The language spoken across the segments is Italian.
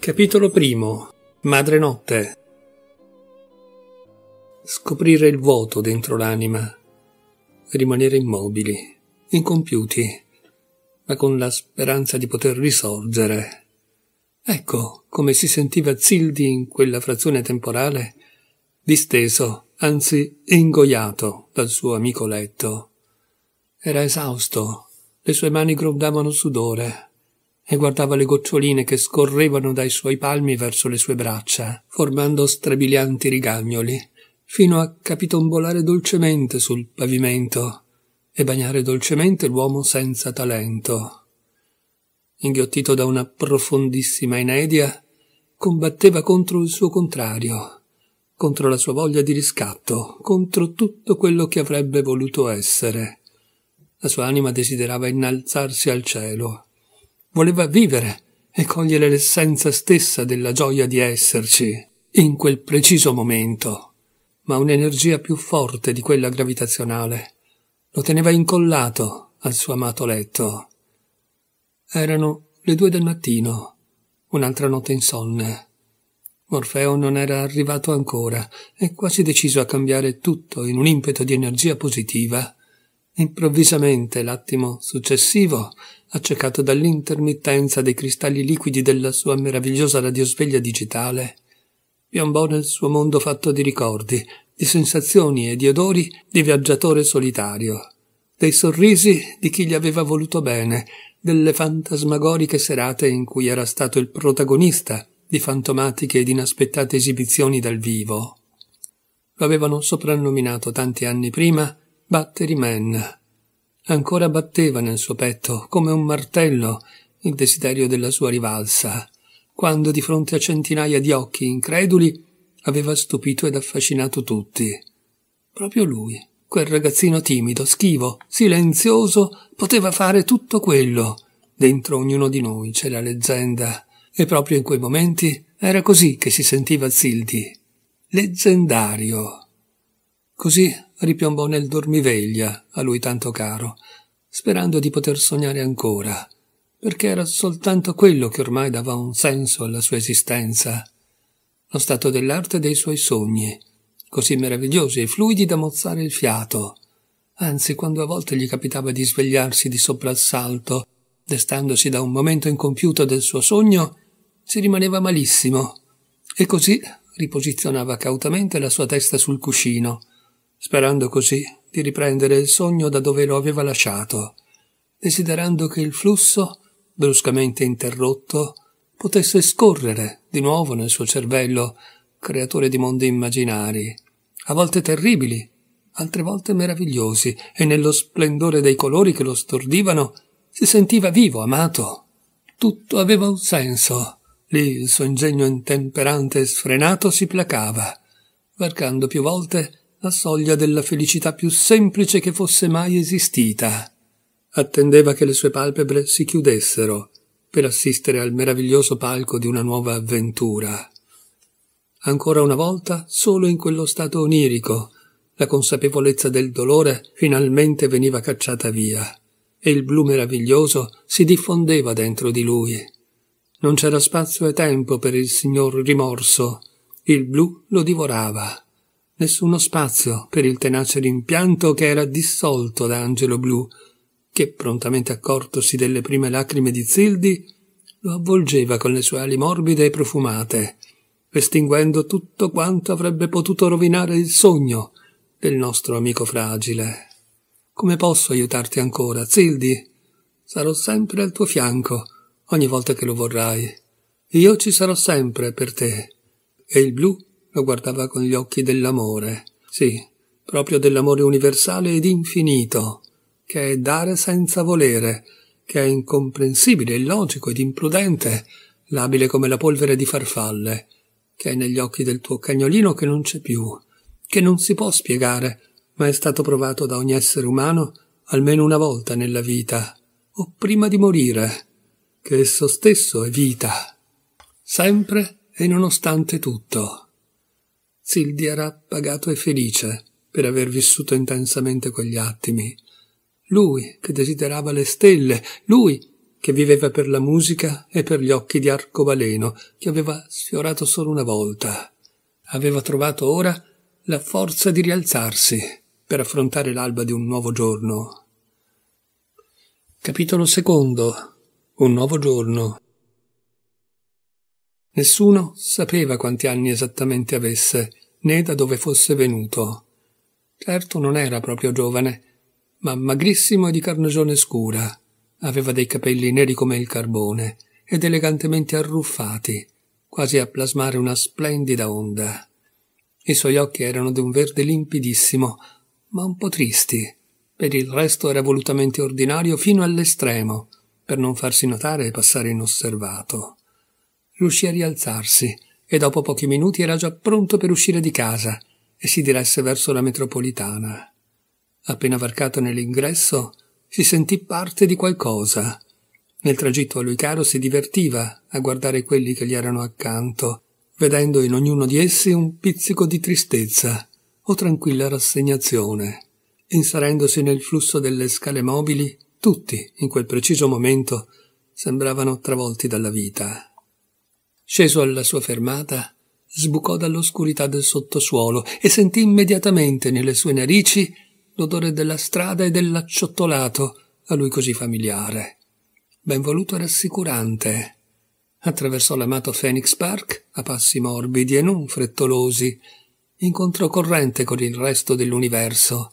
Capitolo primo Notte Scoprire il vuoto dentro l'anima, rimanere immobili, incompiuti, ma con la speranza di poter risorgere. Ecco come si sentiva Zildi in quella frazione temporale, disteso, anzi ingoiato dal suo amico letto. Era esausto, le sue mani grondavano sudore, e guardava le goccioline che scorrevano dai suoi palmi verso le sue braccia, formando strabilianti rigagnoli, fino a capitombolare dolcemente sul pavimento e bagnare dolcemente l'uomo senza talento. Inghiottito da una profondissima inedia, combatteva contro il suo contrario, contro la sua voglia di riscatto, contro tutto quello che avrebbe voluto essere. La sua anima desiderava innalzarsi al cielo, voleva vivere e cogliere l'essenza stessa della gioia di esserci, in quel preciso momento. Ma un'energia più forte di quella gravitazionale lo teneva incollato al suo amato letto. Erano le due del mattino, un'altra notte insonne. Morfeo non era arrivato ancora e quasi deciso a cambiare tutto in un impeto di energia positiva. Improvvisamente, l'attimo successivo, accecato dall'intermittenza dei cristalli liquidi della sua meravigliosa radiosveglia digitale, piombò nel suo mondo fatto di ricordi, di sensazioni e di odori di viaggiatore solitario, dei sorrisi di chi gli aveva voluto bene, delle fantasmagoriche serate in cui era stato il protagonista di fantomatiche ed inaspettate esibizioni dal vivo. Lo avevano soprannominato tanti anni prima Battery Man Ancora batteva nel suo petto, come un martello, il desiderio della sua rivalsa, quando di fronte a centinaia di occhi increduli aveva stupito ed affascinato tutti. Proprio lui, quel ragazzino timido, schivo, silenzioso, poteva fare tutto quello. Dentro ognuno di noi c'è la leggenda, e proprio in quei momenti era così che si sentiva Zildi. Leggendario. Così ripiombò nel dormiveglia a lui tanto caro, sperando di poter sognare ancora, perché era soltanto quello che ormai dava un senso alla sua esistenza, lo stato dell'arte dei suoi sogni, così meravigliosi e fluidi da mozzare il fiato. Anzi, quando a volte gli capitava di svegliarsi di soprassalto, destandosi da un momento incompiuto del suo sogno, si rimaneva malissimo, e così riposizionava cautamente la sua testa sul cuscino, sperando così di riprendere il sogno da dove lo aveva lasciato, desiderando che il flusso, bruscamente interrotto, potesse scorrere di nuovo nel suo cervello, creatore di mondi immaginari, a volte terribili, altre volte meravigliosi, e nello splendore dei colori che lo stordivano si sentiva vivo, amato. Tutto aveva un senso. Lì il suo ingegno intemperante e sfrenato si placava, varcando più volte la soglia della felicità più semplice che fosse mai esistita. Attendeva che le sue palpebre si chiudessero per assistere al meraviglioso palco di una nuova avventura. Ancora una volta, solo in quello stato onirico, la consapevolezza del dolore finalmente veniva cacciata via e il blu meraviglioso si diffondeva dentro di lui. Non c'era spazio e tempo per il signor rimorso. Il blu lo divorava nessuno spazio per il tenace rimpianto che era dissolto da Angelo Blu, che prontamente accortosi delle prime lacrime di Zildi, lo avvolgeva con le sue ali morbide e profumate, estinguendo tutto quanto avrebbe potuto rovinare il sogno del nostro amico fragile. Come posso aiutarti ancora, Zildi? Sarò sempre al tuo fianco, ogni volta che lo vorrai. Io ci sarò sempre per te. E il blu lo guardava con gli occhi dell'amore, sì, proprio dell'amore universale ed infinito, che è dare senza volere, che è incomprensibile, illogico ed imprudente, labile come la polvere di farfalle, che è negli occhi del tuo cagnolino che non c'è più, che non si può spiegare, ma è stato provato da ogni essere umano almeno una volta nella vita, o prima di morire, che esso stesso è vita, sempre e nonostante tutto. Zildi era pagato e felice per aver vissuto intensamente quegli attimi. Lui che desiderava le stelle, lui che viveva per la musica e per gli occhi di arcobaleno che aveva sfiorato solo una volta. Aveva trovato ora la forza di rialzarsi per affrontare l'alba di un nuovo giorno. Capitolo secondo. Un nuovo giorno. Nessuno sapeva quanti anni esattamente avesse, né da dove fosse venuto. Certo non era proprio giovane, ma magrissimo e di carnagione scura. Aveva dei capelli neri come il carbone ed elegantemente arruffati, quasi a plasmare una splendida onda. I suoi occhi erano di un verde limpidissimo, ma un po' tristi. Per il resto era volutamente ordinario fino all'estremo, per non farsi notare e passare inosservato riuscì a rialzarsi e dopo pochi minuti era già pronto per uscire di casa e si diresse verso la metropolitana. Appena varcato nell'ingresso, si sentì parte di qualcosa. Nel tragitto a lui caro si divertiva a guardare quelli che gli erano accanto, vedendo in ognuno di essi un pizzico di tristezza o tranquilla rassegnazione. Inserendosi nel flusso delle scale mobili, tutti, in quel preciso momento, sembravano travolti dalla vita. Sceso alla sua fermata, sbucò dall'oscurità del sottosuolo e sentì immediatamente nelle sue narici l'odore della strada e dell'acciottolato a lui così familiare. Ben voluto e rassicurante. Attraversò l'amato Phoenix Park a passi morbidi e non frettolosi, incontrò corrente con il resto dell'universo,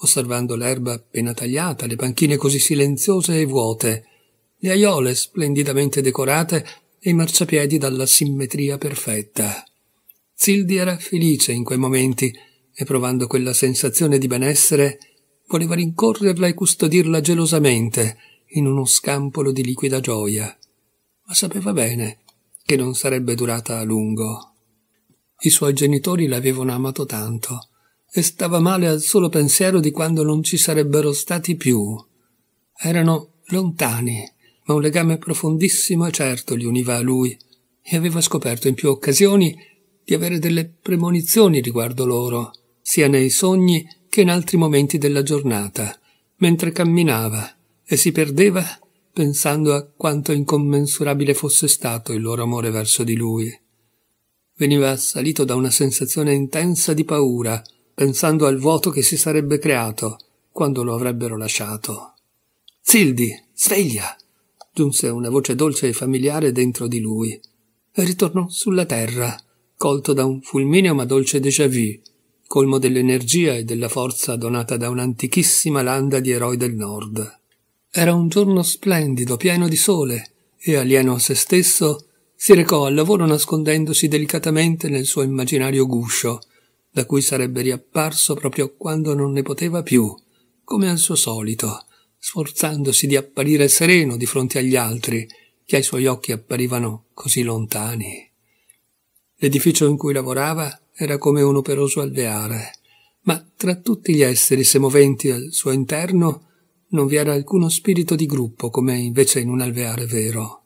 osservando l'erba appena tagliata, le panchine così silenziose e vuote, le aiole splendidamente decorate e i marciapiedi dalla simmetria perfetta. Zildi era felice in quei momenti e provando quella sensazione di benessere voleva rincorrerla e custodirla gelosamente in uno scampolo di liquida gioia. Ma sapeva bene che non sarebbe durata a lungo. I suoi genitori l'avevano amato tanto e stava male al solo pensiero di quando non ci sarebbero stati più. Erano lontani ma un legame profondissimo e certo li univa a lui, e aveva scoperto in più occasioni di avere delle premonizioni riguardo loro, sia nei sogni che in altri momenti della giornata, mentre camminava e si perdeva pensando a quanto incommensurabile fosse stato il loro amore verso di lui. Veniva assalito da una sensazione intensa di paura, pensando al vuoto che si sarebbe creato quando lo avrebbero lasciato. Zildi, sveglia! giunse una voce dolce e familiare dentro di lui e ritornò sulla terra, colto da un fulmineo ma dolce déjà vu, colmo dell'energia e della forza donata da un'antichissima landa di eroi del nord. Era un giorno splendido, pieno di sole, e alieno a se stesso, si recò al lavoro nascondendosi delicatamente nel suo immaginario guscio, da cui sarebbe riapparso proprio quando non ne poteva più, come al suo solito, sforzandosi di apparire sereno di fronte agli altri, che ai suoi occhi apparivano così lontani. L'edificio in cui lavorava era come un operoso alveare, ma tra tutti gli esseri semoventi al suo interno non vi era alcuno spirito di gruppo come invece in un alveare vero.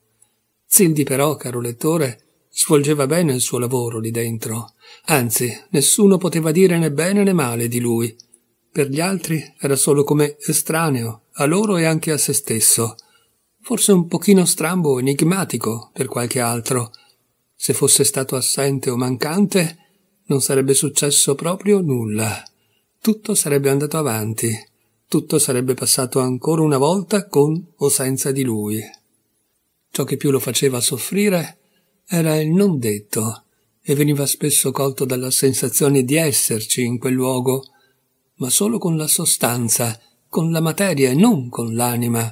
Zildi però, caro lettore, svolgeva bene il suo lavoro lì dentro, anzi nessuno poteva dire né bene né male di lui, per gli altri era solo come estraneo, a loro e anche a se stesso. Forse un pochino strambo, o enigmatico per qualche altro. Se fosse stato assente o mancante, non sarebbe successo proprio nulla. Tutto sarebbe andato avanti. Tutto sarebbe passato ancora una volta con o senza di lui. Ciò che più lo faceva soffrire era il non detto, e veniva spesso colto dalla sensazione di esserci in quel luogo, ma solo con la sostanza, con la materia e non con l'anima,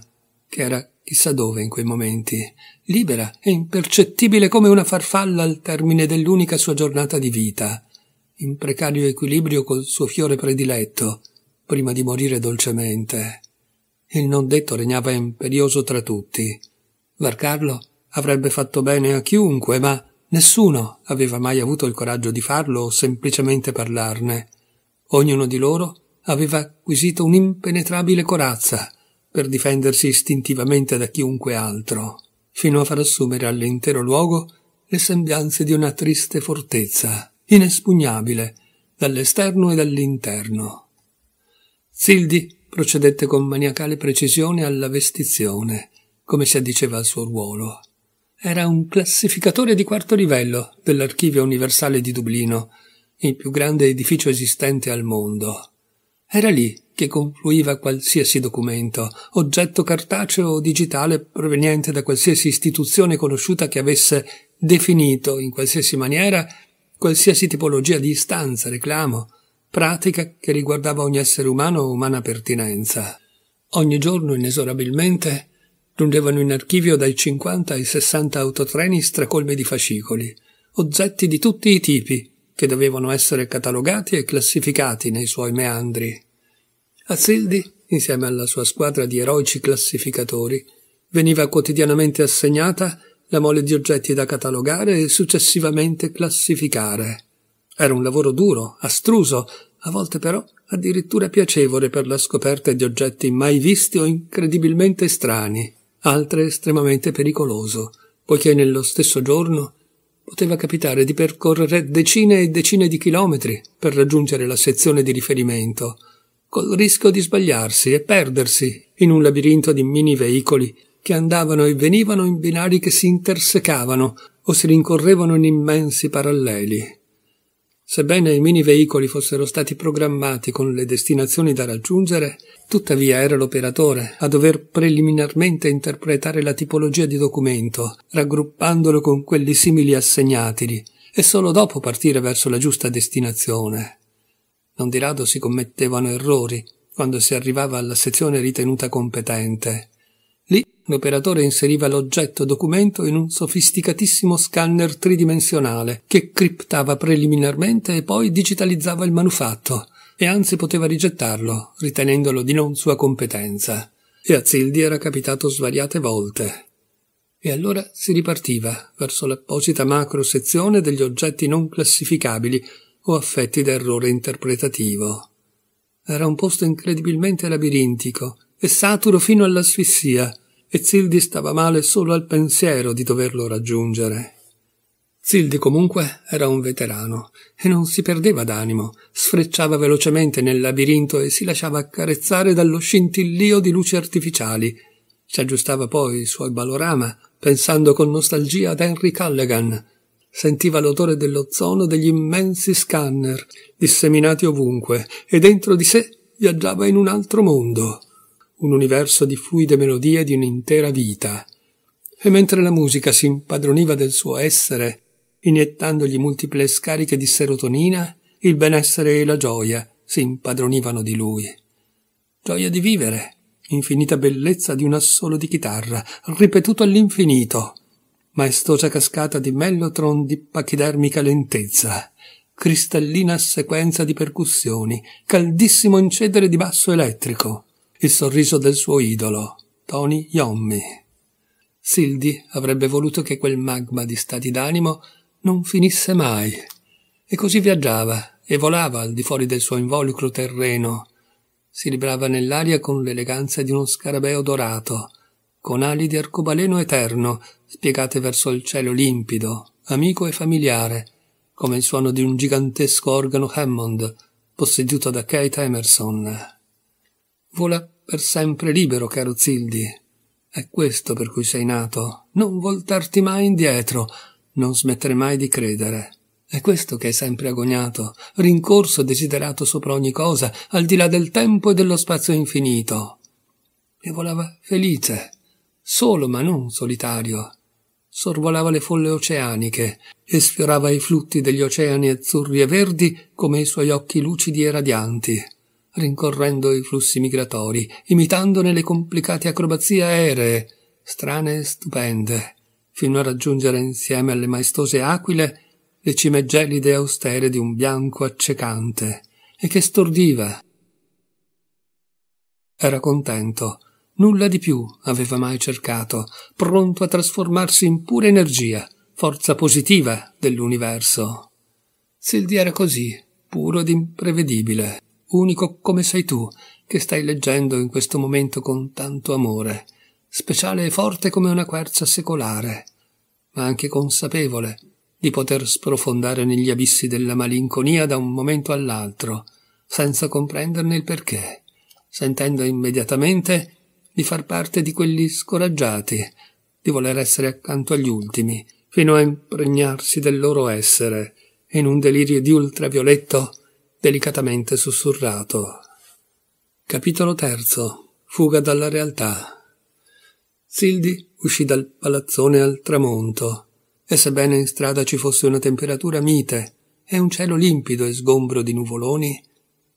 che era chissà dove in quei momenti, libera e impercettibile come una farfalla al termine dell'unica sua giornata di vita, in precario equilibrio col suo fiore prediletto, prima di morire dolcemente. Il non detto regnava imperioso tra tutti. Varcarlo avrebbe fatto bene a chiunque, ma nessuno aveva mai avuto il coraggio di farlo o semplicemente parlarne. Ognuno di loro aveva acquisito un'impenetrabile corazza per difendersi istintivamente da chiunque altro, fino a far assumere all'intero luogo le sembianze di una triste fortezza, inespugnabile dall'esterno e dall'interno. Zildi procedette con maniacale precisione alla vestizione, come si addiceva al suo ruolo. Era un classificatore di quarto livello dell'Archivio Universale di Dublino, il più grande edificio esistente al mondo. Era lì che confluiva qualsiasi documento, oggetto cartaceo o digitale proveniente da qualsiasi istituzione conosciuta che avesse definito in qualsiasi maniera qualsiasi tipologia di istanza, reclamo, pratica che riguardava ogni essere umano o umana pertinenza. Ogni giorno, inesorabilmente, giungevano in archivio dai 50 ai 60 autotreni stracolmi di fascicoli, oggetti di tutti i tipi, che dovevano essere catalogati e classificati nei suoi meandri. Azzildi, insieme alla sua squadra di eroici classificatori, veniva quotidianamente assegnata la mole di oggetti da catalogare e successivamente classificare. Era un lavoro duro, astruso, a volte però addirittura piacevole per la scoperta di oggetti mai visti o incredibilmente strani, altre estremamente pericoloso, poiché nello stesso giorno poteva capitare di percorrere decine e decine di chilometri per raggiungere la sezione di riferimento, col rischio di sbagliarsi e perdersi in un labirinto di mini veicoli che andavano e venivano in binari che si intersecavano o si rincorrevano in immensi paralleli. Sebbene i mini veicoli fossero stati programmati con le destinazioni da raggiungere, tuttavia era l'operatore a dover preliminarmente interpretare la tipologia di documento, raggruppandolo con quelli simili assegnatili, e solo dopo partire verso la giusta destinazione. Non di rado si commettevano errori quando si arrivava alla sezione ritenuta competente. L'operatore inseriva l'oggetto documento in un sofisticatissimo scanner tridimensionale che criptava preliminarmente e poi digitalizzava il manufatto, e anzi poteva rigettarlo, ritenendolo di non sua competenza. E a Zildi era capitato svariate volte. E allora si ripartiva verso l'apposita macro sezione degli oggetti non classificabili o affetti da errore interpretativo. Era un posto incredibilmente labirintico e saturo fino all'asfissia e Zildi stava male solo al pensiero di doverlo raggiungere. Zildi comunque era un veterano e non si perdeva d'animo, sfrecciava velocemente nel labirinto e si lasciava accarezzare dallo scintillio di luci artificiali. Ci aggiustava poi il suo balorama, pensando con nostalgia ad Henry Callaghan. Sentiva l'odore dell'ozono degli immensi scanner, disseminati ovunque, e dentro di sé viaggiava in un altro mondo un universo di fluide melodie di un'intera vita. E mentre la musica si impadroniva del suo essere, iniettandogli multiple scariche di serotonina, il benessere e la gioia si impadronivano di lui. Gioia di vivere, infinita bellezza di un assolo di chitarra, ripetuto all'infinito, maestosa cascata di mellotron di pachidermica lentezza, cristallina sequenza di percussioni, caldissimo incedere di basso elettrico, il sorriso del suo idolo, Tony Yommi. Sildi avrebbe voluto che quel magma di stati d'animo non finisse mai. E così viaggiava e volava al di fuori del suo involucro terreno. Si librava nell'aria con l'eleganza di uno scarabeo dorato, con ali di arcobaleno eterno spiegate verso il cielo limpido, amico e familiare, come il suono di un gigantesco organo Hammond posseduto da Kate Emerson. Vola per sempre libero, caro Zildi. È questo per cui sei nato. Non voltarti mai indietro, non smettere mai di credere. È questo che hai sempre agognato, rincorso e desiderato sopra ogni cosa, al di là del tempo e dello spazio infinito. E volava felice, solo ma non solitario. Sorvolava le folle oceaniche e sfiorava i flutti degli oceani azzurri e verdi come i suoi occhi lucidi e radianti rincorrendo i flussi migratori, imitandone le complicate acrobazie aeree, strane e stupende, fino a raggiungere insieme alle maestose aquile le cime gelide e austere di un bianco accecante, e che stordiva. Era contento, nulla di più aveva mai cercato, pronto a trasformarsi in pura energia, forza positiva dell'universo. Sildi era così, puro ed imprevedibile unico come sei tu, che stai leggendo in questo momento con tanto amore, speciale e forte come una quercia secolare, ma anche consapevole di poter sprofondare negli abissi della malinconia da un momento all'altro, senza comprenderne il perché, sentendo immediatamente di far parte di quelli scoraggiati, di voler essere accanto agli ultimi, fino a impregnarsi del loro essere, in un delirio di ultravioletto delicatamente sussurrato. Capitolo terzo. Fuga dalla realtà. Sildi uscì dal palazzone al tramonto, e sebbene in strada ci fosse una temperatura mite e un cielo limpido e sgombro di nuvoloni,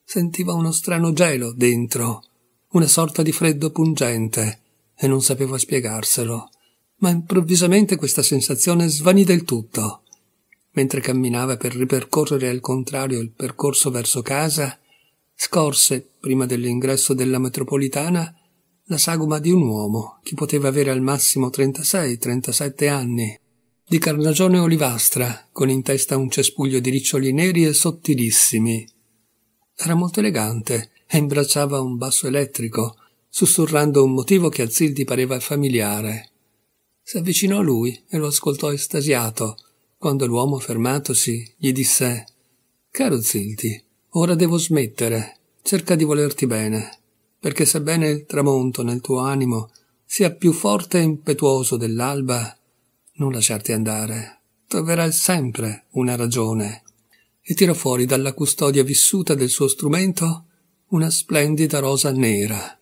sentiva uno strano gelo dentro, una sorta di freddo pungente, e non sapeva spiegarselo. Ma improvvisamente questa sensazione svanì del tutto mentre camminava per ripercorrere al contrario il percorso verso casa, scorse, prima dell'ingresso della metropolitana, la sagoma di un uomo che poteva avere al massimo 36-37 anni, di carnagione olivastra, con in testa un cespuglio di riccioli neri e sottilissimi. Era molto elegante e imbracciava un basso elettrico, sussurrando un motivo che a Zildi pareva familiare. Si avvicinò a lui e lo ascoltò estasiato, quando l'uomo fermatosi gli disse Caro Zilti, ora devo smettere, cerca di volerti bene, perché sebbene il tramonto nel tuo animo sia più forte e impetuoso dell'alba, non lasciarti andare, troverai sempre una ragione. E tirò fuori dalla custodia vissuta del suo strumento una splendida rosa nera,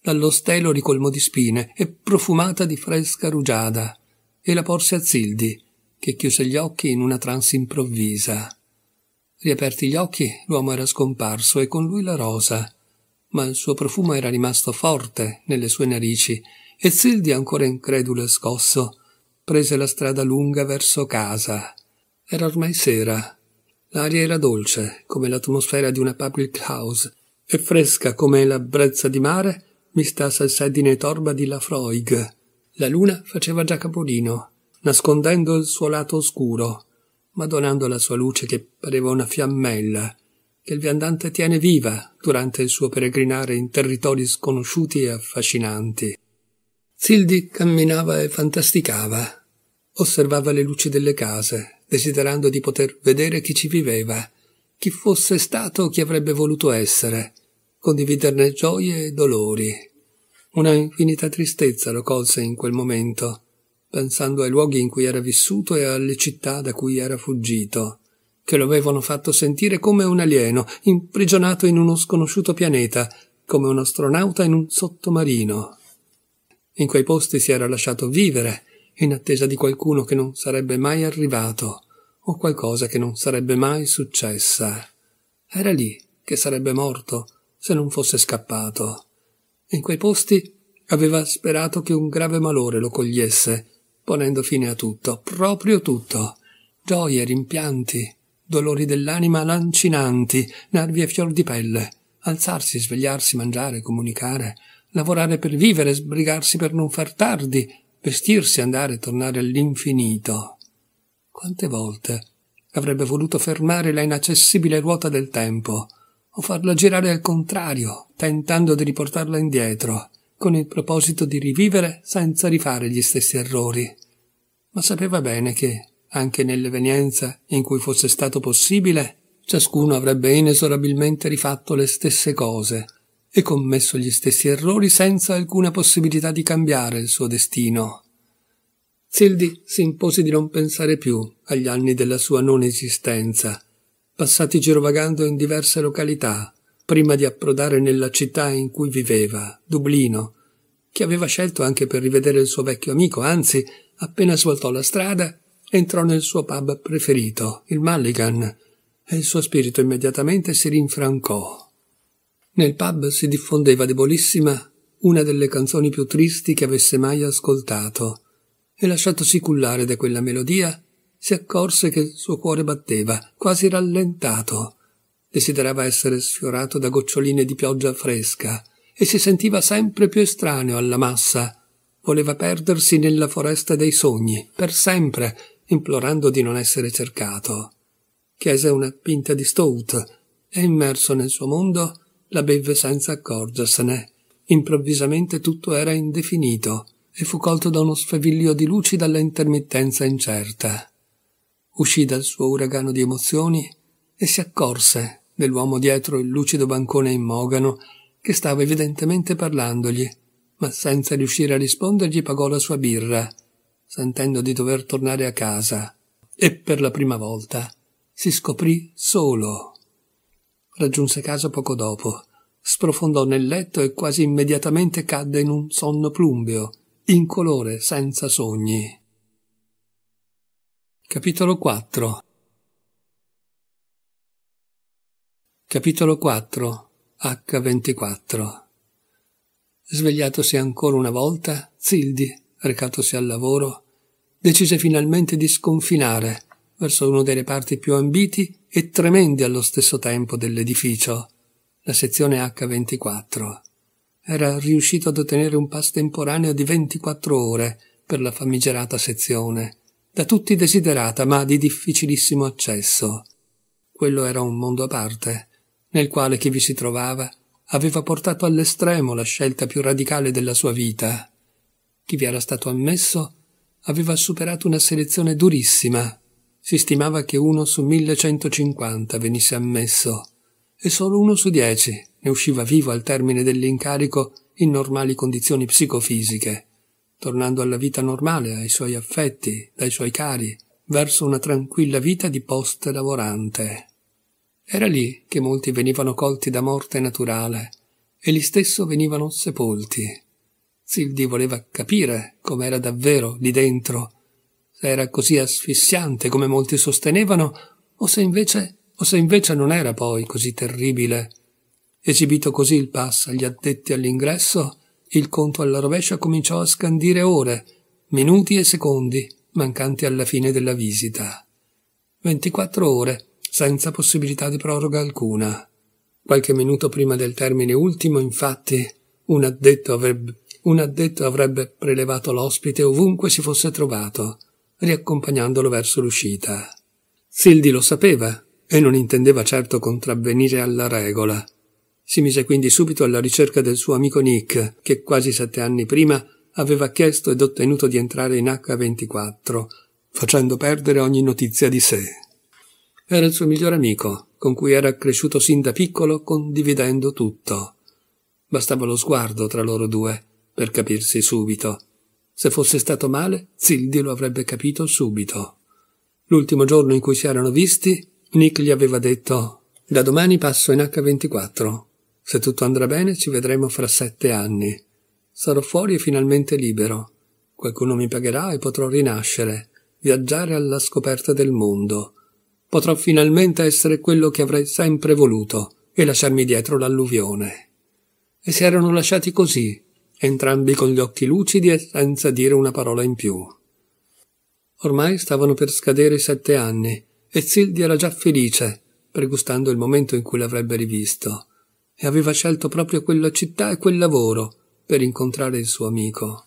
dallo stelo ricolmo di spine e profumata di fresca rugiada, e la porse a Zildi, che chiuse gli occhi in una trance improvvisa. Riaperti gli occhi, l'uomo era scomparso e con lui la rosa, ma il suo profumo era rimasto forte nelle sue narici e Zildi, ancora incredulo e scosso, prese la strada lunga verso casa. Era ormai sera. L'aria era dolce, come l'atmosfera di una public house, e fresca come la brezza di mare mistassa al sedine torba di Lafroig. La luna faceva già capolino nascondendo il suo lato oscuro, ma donando la sua luce che pareva una fiammella, che il viandante tiene viva durante il suo peregrinare in territori sconosciuti e affascinanti. Sildi camminava e fantasticava, osservava le luci delle case, desiderando di poter vedere chi ci viveva, chi fosse stato o chi avrebbe voluto essere, condividerne gioie e dolori. Una infinita tristezza lo colse in quel momento, pensando ai luoghi in cui era vissuto e alle città da cui era fuggito, che lo avevano fatto sentire come un alieno, imprigionato in uno sconosciuto pianeta, come un astronauta in un sottomarino. In quei posti si era lasciato vivere, in attesa di qualcuno che non sarebbe mai arrivato, o qualcosa che non sarebbe mai successa. Era lì che sarebbe morto se non fosse scappato. In quei posti aveva sperato che un grave malore lo cogliesse ponendo fine a tutto, proprio tutto, gioie, rimpianti, dolori dell'anima lancinanti, nervi e fior di pelle, alzarsi, svegliarsi, mangiare, comunicare, lavorare per vivere, sbrigarsi per non far tardi, vestirsi, andare e tornare all'infinito. Quante volte avrebbe voluto fermare la inaccessibile ruota del tempo, o farla girare al contrario, tentando di riportarla indietro, con il proposito di rivivere senza rifare gli stessi errori. Ma sapeva bene che, anche nell'evenienza in cui fosse stato possibile, ciascuno avrebbe inesorabilmente rifatto le stesse cose e commesso gli stessi errori senza alcuna possibilità di cambiare il suo destino. Zildi si impose di non pensare più agli anni della sua non esistenza, passati girovagando in diverse località, prima di approdare nella città in cui viveva, Dublino, che aveva scelto anche per rivedere il suo vecchio amico, anzi, appena svoltò la strada, entrò nel suo pub preferito, il Mulligan, e il suo spirito immediatamente si rinfrancò. Nel pub si diffondeva debolissima una delle canzoni più tristi che avesse mai ascoltato, e lasciatosi cullare da quella melodia, si accorse che il suo cuore batteva, quasi rallentato, Desiderava essere sfiorato da goccioline di pioggia fresca e si sentiva sempre più estraneo alla massa. Voleva perdersi nella foresta dei sogni, per sempre, implorando di non essere cercato. Chiese una pinta di stout e, immerso nel suo mondo, la bevve senza accorgersene. Improvvisamente tutto era indefinito e fu colto da uno sfeviglio di luci dalla intermittenza incerta. Uscì dal suo uragano di emozioni e si accorse dell'uomo dietro il lucido bancone in mogano, che stava evidentemente parlandogli, ma senza riuscire a rispondergli pagò la sua birra, sentendo di dover tornare a casa, e per la prima volta si scoprì solo. Raggiunse casa poco dopo, sprofondò nel letto e quasi immediatamente cadde in un sonno plumbeo, incolore, senza sogni. Capitolo 4 Capitolo 4 H24 Svegliatosi ancora una volta, Zildi, recatosi al lavoro, decise finalmente di sconfinare verso uno dei reparti più ambiti e tremendi allo stesso tempo dell'edificio, la sezione H24. Era riuscito ad ottenere un pass temporaneo di 24 ore per la famigerata sezione, da tutti desiderata ma di difficilissimo accesso. Quello era un mondo a parte, nel quale chi vi si trovava aveva portato all'estremo la scelta più radicale della sua vita. Chi vi era stato ammesso aveva superato una selezione durissima. Si stimava che uno su 1150 venisse ammesso e solo uno su dieci ne usciva vivo al termine dell'incarico in normali condizioni psicofisiche, tornando alla vita normale, ai suoi affetti, dai suoi cari, verso una tranquilla vita di post lavorante. Era lì che molti venivano colti da morte naturale, e egli stesso venivano sepolti. Sildi voleva capire com'era davvero lì dentro, se era così asfissiante come molti sostenevano, o se invece, o se invece non era poi così terribile. Esibito così il pass agli addetti all'ingresso, il conto alla rovescia cominciò a scandire ore, minuti e secondi, mancanti alla fine della visita. Ventiquattro ore, senza possibilità di proroga alcuna. Qualche minuto prima del termine ultimo, infatti, un addetto avrebbe, un addetto avrebbe prelevato l'ospite ovunque si fosse trovato, riaccompagnandolo verso l'uscita. Sildi lo sapeva e non intendeva certo contravvenire alla regola. Si mise quindi subito alla ricerca del suo amico Nick, che quasi sette anni prima aveva chiesto ed ottenuto di entrare in H24, facendo perdere ogni notizia di sé. Era il suo migliore amico, con cui era cresciuto sin da piccolo condividendo tutto. Bastava lo sguardo tra loro due per capirsi subito. Se fosse stato male, Zildi lo avrebbe capito subito. L'ultimo giorno in cui si erano visti, Nick gli aveva detto Da domani passo in H24. Se tutto andrà bene ci vedremo fra sette anni. Sarò fuori e finalmente libero. Qualcuno mi pagherà e potrò rinascere, viaggiare alla scoperta del mondo potrò finalmente essere quello che avrei sempre voluto e lasciarmi dietro l'alluvione. E si erano lasciati così, entrambi con gli occhi lucidi e senza dire una parola in più. Ormai stavano per scadere i sette anni e Zildi era già felice, pregustando il momento in cui l'avrebbe rivisto, e aveva scelto proprio quella città e quel lavoro per incontrare il suo amico.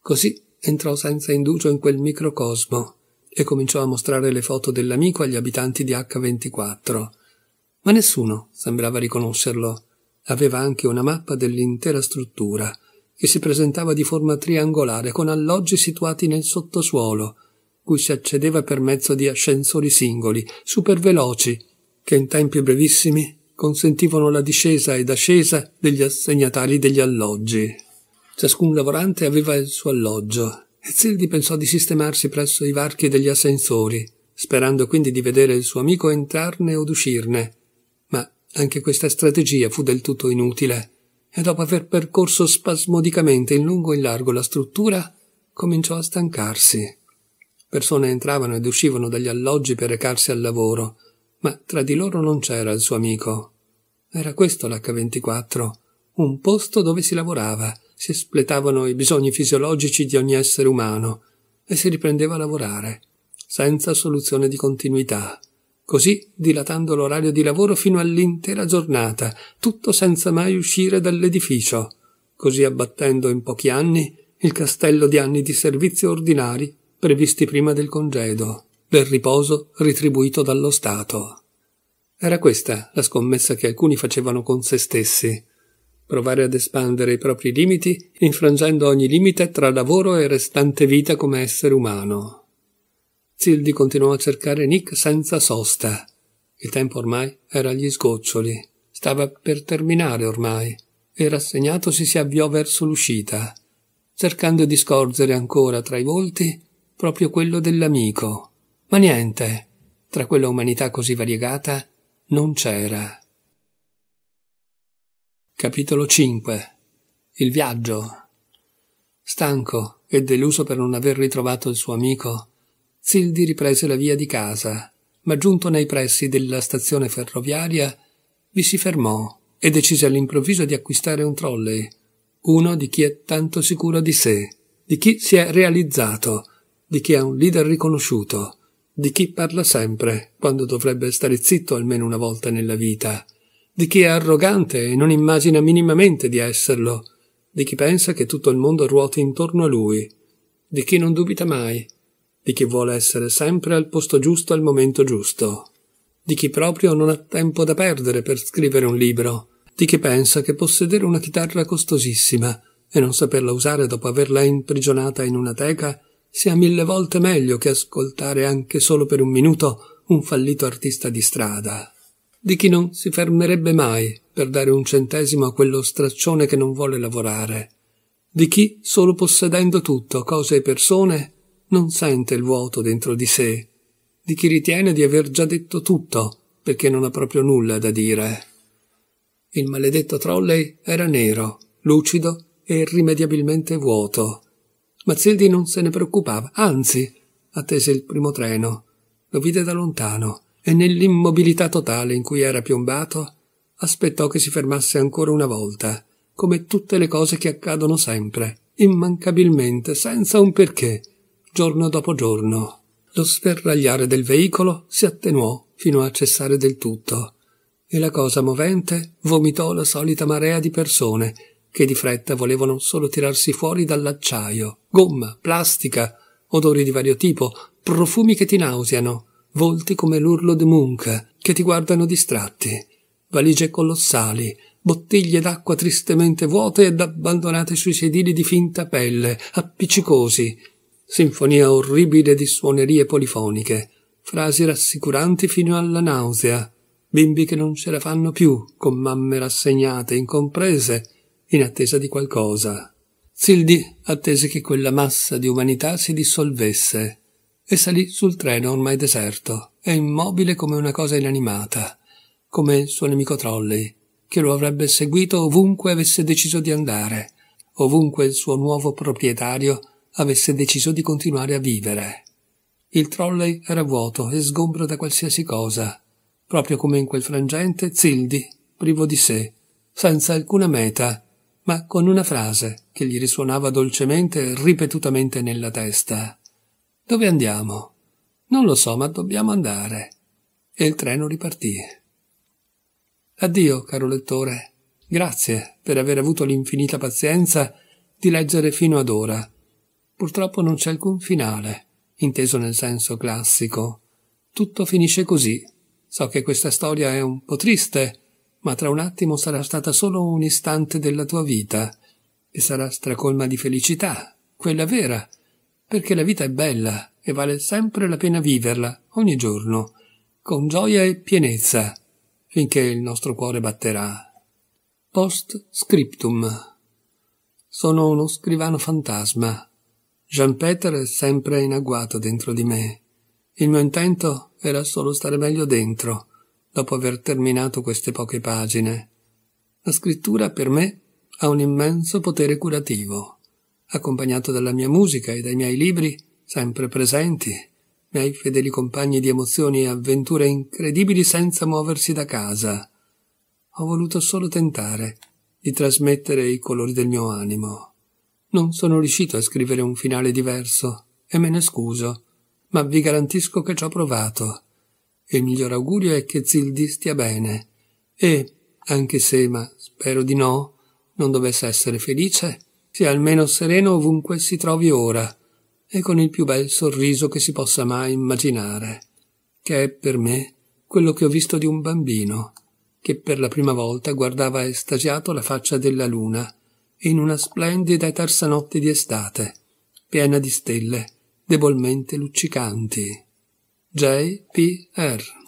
Così entrò senza indugio in quel microcosmo e cominciò a mostrare le foto dell'amico agli abitanti di H24. Ma nessuno sembrava riconoscerlo. Aveva anche una mappa dell'intera struttura, che si presentava di forma triangolare con alloggi situati nel sottosuolo, cui si accedeva per mezzo di ascensori singoli, superveloci, che in tempi brevissimi consentivano la discesa ed ascesa degli assegnatari degli alloggi. Ciascun lavorante aveva il suo alloggio e Zildi pensò di sistemarsi presso i varchi degli ascensori, sperando quindi di vedere il suo amico entrarne od uscirne. Ma anche questa strategia fu del tutto inutile, e dopo aver percorso spasmodicamente in lungo e in largo la struttura, cominciò a stancarsi. Persone entravano ed uscivano dagli alloggi per recarsi al lavoro, ma tra di loro non c'era il suo amico. Era questo l'H24, un posto dove si lavorava, si espletavano i bisogni fisiologici di ogni essere umano e si riprendeva a lavorare, senza soluzione di continuità, così dilatando l'orario di lavoro fino all'intera giornata, tutto senza mai uscire dall'edificio, così abbattendo in pochi anni il castello di anni di servizio ordinari previsti prima del congedo, del riposo retribuito dallo Stato. Era questa la scommessa che alcuni facevano con se stessi, provare ad espandere i propri limiti, infrangendo ogni limite tra lavoro e restante vita come essere umano. Zildi continuò a cercare Nick senza sosta. Il tempo ormai era agli sgoccioli. Stava per terminare ormai. E rassegnatosi si avviò verso l'uscita, cercando di scorgere ancora tra i volti proprio quello dell'amico. Ma niente, tra quella umanità così variegata non c'era. Capitolo 5 Il viaggio Stanco e deluso per non aver ritrovato il suo amico, Zildi riprese la via di casa, ma giunto nei pressi della stazione ferroviaria vi si fermò e decise all'improvviso di acquistare un trolley, uno di chi è tanto sicuro di sé, di chi si è realizzato, di chi è un leader riconosciuto, di chi parla sempre, quando dovrebbe stare zitto almeno una volta nella vita, di chi è arrogante e non immagina minimamente di esserlo, di chi pensa che tutto il mondo ruoti intorno a lui, di chi non dubita mai, di chi vuole essere sempre al posto giusto al momento giusto, di chi proprio non ha tempo da perdere per scrivere un libro, di chi pensa che possedere una chitarra costosissima e non saperla usare dopo averla imprigionata in una teca sia mille volte meglio che ascoltare anche solo per un minuto un fallito artista di strada di chi non si fermerebbe mai per dare un centesimo a quello straccione che non vuole lavorare, di chi, solo possedendo tutto, cose e persone, non sente il vuoto dentro di sé, di chi ritiene di aver già detto tutto perché non ha proprio nulla da dire. Il maledetto trolley era nero, lucido e irrimediabilmente vuoto. Mazzildi non se ne preoccupava, anzi, attese il primo treno. Lo vide da lontano e nell'immobilità totale in cui era piombato, aspettò che si fermasse ancora una volta, come tutte le cose che accadono sempre, immancabilmente, senza un perché, giorno dopo giorno. Lo sferragliare del veicolo si attenuò fino a cessare del tutto, e la cosa movente vomitò la solita marea di persone che di fretta volevano solo tirarsi fuori dall'acciaio, gomma, plastica, odori di vario tipo, profumi che ti nauseano, volti come l'urlo di Munch che ti guardano distratti, valigie colossali, bottiglie d'acqua tristemente vuote ed abbandonate sui sedili di finta pelle, appiccicosi, sinfonia orribile di suonerie polifoniche, frasi rassicuranti fino alla nausea, bimbi che non ce la fanno più, con mamme rassegnate, incomprese, in attesa di qualcosa. Zildi attese che quella massa di umanità si dissolvesse, e salì sul treno ormai deserto e immobile come una cosa inanimata, come il suo nemico Trolley, che lo avrebbe seguito ovunque avesse deciso di andare, ovunque il suo nuovo proprietario avesse deciso di continuare a vivere. Il trolley era vuoto e sgombro da qualsiasi cosa, proprio come in quel frangente Zildi, privo di sé, senza alcuna meta, ma con una frase che gli risuonava dolcemente e ripetutamente nella testa. Dove andiamo? Non lo so, ma dobbiamo andare. E il treno ripartì. Addio, caro lettore. Grazie per aver avuto l'infinita pazienza di leggere fino ad ora. Purtroppo non c'è alcun finale, inteso nel senso classico. Tutto finisce così. So che questa storia è un po' triste, ma tra un attimo sarà stata solo un istante della tua vita e sarà stracolma di felicità, quella vera, perché la vita è bella e vale sempre la pena viverla, ogni giorno, con gioia e pienezza, finché il nostro cuore batterà. Post scriptum. Sono uno scrivano fantasma. Jean Peter è sempre in agguato dentro di me. Il mio intento era solo stare meglio dentro, dopo aver terminato queste poche pagine. La scrittura per me ha un immenso potere curativo accompagnato dalla mia musica e dai miei libri, sempre presenti, miei fedeli compagni di emozioni e avventure incredibili senza muoversi da casa. Ho voluto solo tentare di trasmettere i colori del mio animo. Non sono riuscito a scrivere un finale diverso, e me ne scuso, ma vi garantisco che ci ho provato. Il miglior augurio è che Zildi stia bene, e, anche se, ma spero di no, non dovesse essere felice, sia almeno sereno ovunque si trovi ora e con il più bel sorriso che si possa mai immaginare, che è per me quello che ho visto di un bambino, che per la prima volta guardava estasiato la faccia della luna in una splendida e tersa notte di estate, piena di stelle debolmente luccicanti. J. P. J.P.R.